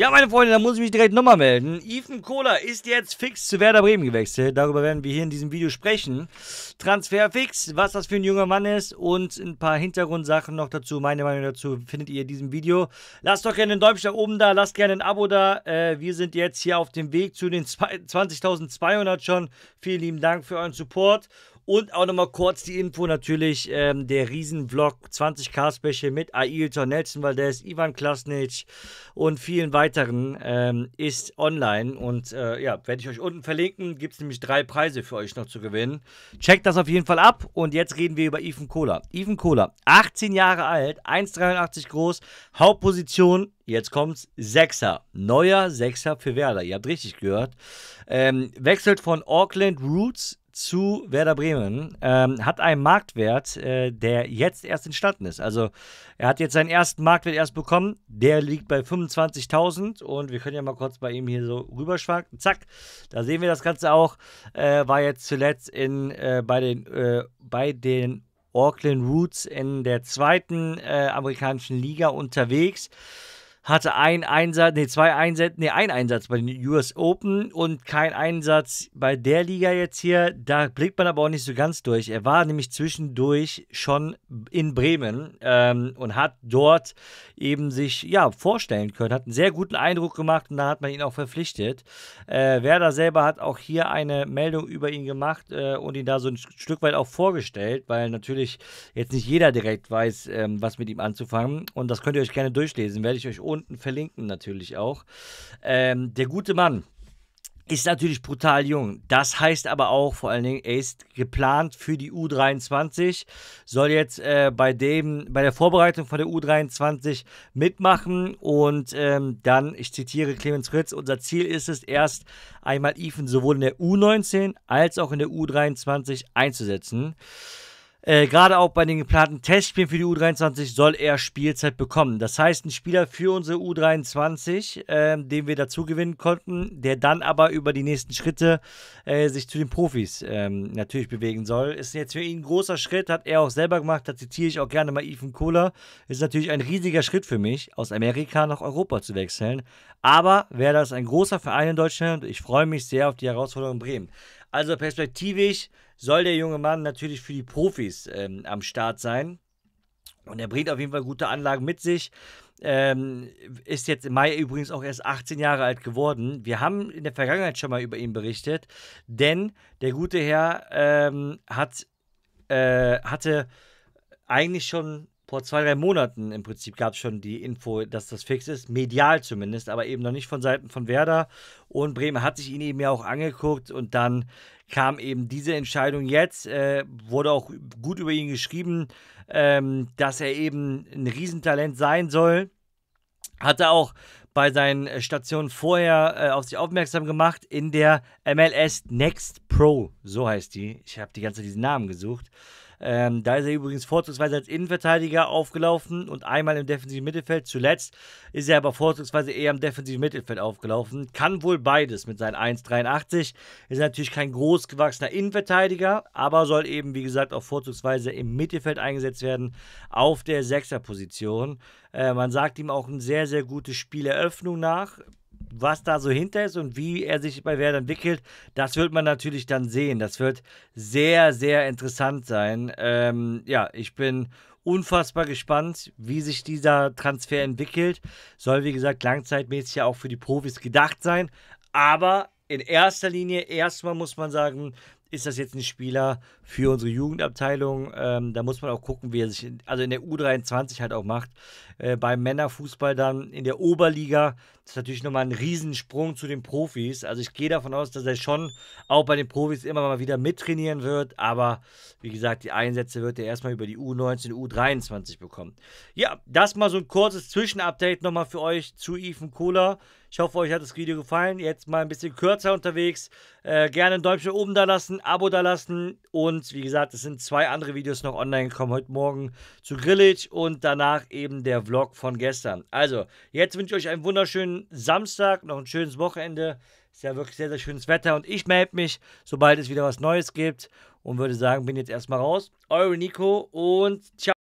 Ja, meine Freunde, da muss ich mich direkt nochmal melden. Ethan Kohler ist jetzt fix zu Werder Bremen gewechselt. Darüber werden wir hier in diesem Video sprechen. Transfer fix, was das für ein junger Mann ist und ein paar Hintergrundsachen noch dazu. Meine Meinung dazu findet ihr in diesem Video. Lasst doch gerne einen Däumchen oben da, lasst gerne ein Abo da. Äh, wir sind jetzt hier auf dem Weg zu den 20.200 schon. Vielen lieben Dank für euren Support. Und auch nochmal kurz die Info natürlich, ähm, der Riesenvlog 20K-Special mit Ailton, Nelson Valdez, Ivan Klasnic und vielen weiteren ähm, ist online. Und äh, ja, werde ich euch unten verlinken, gibt es nämlich drei Preise für euch noch zu gewinnen. Checkt das auf jeden Fall ab und jetzt reden wir über Ivan Kohler. Ivan Kohler, 18 Jahre alt, 1,83 groß, Hauptposition Jetzt kommt's. Sechser. Neuer Sechser für Werder. Ihr habt richtig gehört. Ähm, wechselt von Auckland Roots zu Werder Bremen, ähm, hat einen Marktwert, äh, der jetzt erst entstanden ist. Also er hat jetzt seinen ersten Marktwert erst bekommen, der liegt bei 25.000 und wir können ja mal kurz bei ihm hier so rüberschwanken. Zack, da sehen wir das Ganze auch, äh, war jetzt zuletzt in, äh, bei den, äh, bei den Auckland Roots in der zweiten äh, amerikanischen Liga unterwegs hatte ein Einsatz, nee, zwei Einsätze, nee, ein Einsatz bei den US Open und kein Einsatz bei der Liga jetzt hier. Da blickt man aber auch nicht so ganz durch. Er war nämlich zwischendurch schon in Bremen ähm, und hat dort eben sich ja vorstellen können, hat einen sehr guten Eindruck gemacht und da hat man ihn auch verpflichtet. Äh, Werder selber hat auch hier eine Meldung über ihn gemacht äh, und ihn da so ein Stück weit auch vorgestellt, weil natürlich jetzt nicht jeder direkt weiß, ähm, was mit ihm anzufangen. Und das könnt ihr euch gerne durchlesen. Werde ich euch ohne unten verlinken natürlich auch. Ähm, der gute Mann ist natürlich brutal jung. Das heißt aber auch vor allen Dingen, er ist geplant für die U23, soll jetzt äh, bei dem, bei der Vorbereitung von der U23 mitmachen und ähm, dann, ich zitiere Clemens Fritz, unser Ziel ist es erst einmal Ethan sowohl in der U19 als auch in der U23 einzusetzen. Äh, gerade auch bei den geplanten Testspielen für die U23 soll er Spielzeit bekommen. Das heißt, ein Spieler für unsere U23, äh, den wir dazu gewinnen konnten, der dann aber über die nächsten Schritte äh, sich zu den Profis ähm, natürlich bewegen soll, ist jetzt für ihn ein großer Schritt, hat er auch selber gemacht, da zitiere ich auch gerne mal Ethan Kohler. Ist natürlich ein riesiger Schritt für mich, aus Amerika nach Europa zu wechseln. Aber wäre das ein großer Verein in Deutschland, ich freue mich sehr auf die Herausforderung in Bremen. Also perspektivisch soll der junge Mann natürlich für die Profis ähm, am Start sein. Und er bringt auf jeden Fall gute Anlagen mit sich. Ähm, ist jetzt im Mai übrigens auch erst 18 Jahre alt geworden. Wir haben in der Vergangenheit schon mal über ihn berichtet, denn der gute Herr ähm, hat, äh, hatte eigentlich schon vor zwei, drei Monaten im Prinzip gab es schon die Info, dass das fix ist, medial zumindest, aber eben noch nicht von Seiten von Werder. Und Bremen hat sich ihn eben ja auch angeguckt und dann kam eben diese Entscheidung jetzt, äh, wurde auch gut über ihn geschrieben, ähm, dass er eben ein Riesentalent sein soll. Hatte auch bei seinen Stationen vorher äh, auf sich aufmerksam gemacht in der MLS Next Pro, so heißt die. Ich habe die ganze Zeit diesen Namen gesucht. Ähm, da ist er übrigens vorzugsweise als Innenverteidiger aufgelaufen und einmal im defensiven Mittelfeld. Zuletzt ist er aber vorzugsweise eher im defensiven Mittelfeld aufgelaufen. Kann wohl beides mit seinen 1,83. Ist natürlich kein großgewachsener Innenverteidiger, aber soll eben, wie gesagt, auch vorzugsweise im Mittelfeld eingesetzt werden, auf der Sechserposition. Äh, man sagt ihm auch eine sehr, sehr gute Spieleröffnung nach was da so hinter ist und wie er sich bei Werder entwickelt, das wird man natürlich dann sehen. Das wird sehr, sehr interessant sein. Ähm, ja, ich bin unfassbar gespannt, wie sich dieser Transfer entwickelt. Soll, wie gesagt, langzeitmäßig ja auch für die Profis gedacht sein. Aber in erster Linie, erstmal muss man sagen, ist das jetzt ein Spieler für unsere Jugendabteilung? Ähm, da muss man auch gucken, wie er sich, in, also in der U23 halt auch macht. Äh, beim Männerfußball dann in der Oberliga, das ist natürlich nochmal ein Riesensprung zu den Profis. Also ich gehe davon aus, dass er schon auch bei den Profis immer mal wieder mittrainieren wird. Aber wie gesagt, die Einsätze wird er erstmal über die U19, U23 bekommen. Ja, das mal so ein kurzes Zwischenupdate nochmal für euch zu Ethan Kohler. Ich hoffe, euch hat das Video gefallen. Jetzt mal ein bisschen kürzer unterwegs. Äh, gerne ein Däumchen oben da lassen, Abo da lassen. Und wie gesagt, es sind zwei andere Videos noch online gekommen. Heute Morgen zu Grillage und danach eben der Vlog von gestern. Also, jetzt wünsche ich euch einen wunderschönen Samstag, noch ein schönes Wochenende. Ist ja wirklich sehr, sehr schönes Wetter. Und ich melde mich, sobald es wieder was Neues gibt. Und würde sagen, bin jetzt erstmal raus. Eure Nico und ciao.